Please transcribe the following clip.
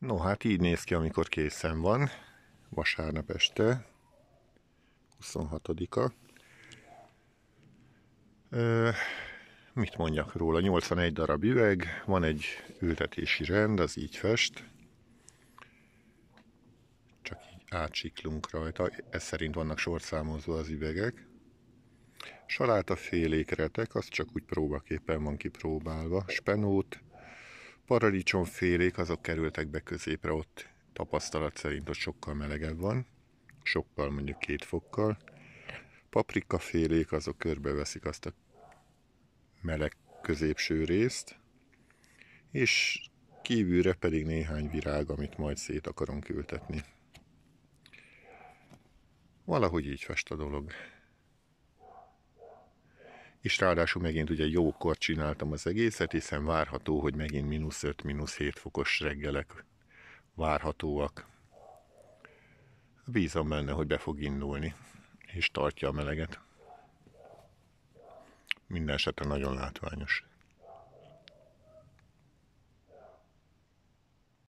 No, hát így néz ki, amikor készen van. Vasárnap este, 26-a. E, mit mondjak róla? 81 darab üveg, van egy ültetési rend, az így fest. Csak így átsiklunk rajta. Ez szerint vannak sorszámozva az üvegek. Saláta félék retek, az csak úgy próbaképpen van kipróbálva. Spenót, paradicsomfélék azok kerültek be középre, ott tapasztalat szerint ott sokkal melegebb van, sokkal mondjuk két fokkal. Paprikafélék azok körbeveszik azt a meleg középső részt, és kívülre pedig néhány virág, amit majd szét akarunk ültetni. Valahogy így fest a dolog és ráadásul megint ugye jókor csináltam az egészet, hiszen várható, hogy megint mínusz 5, mínusz 7 fokos reggelek várhatóak. Bízom benne, hogy be fog indulni, és tartja a meleget. Minden esetre nagyon látványos.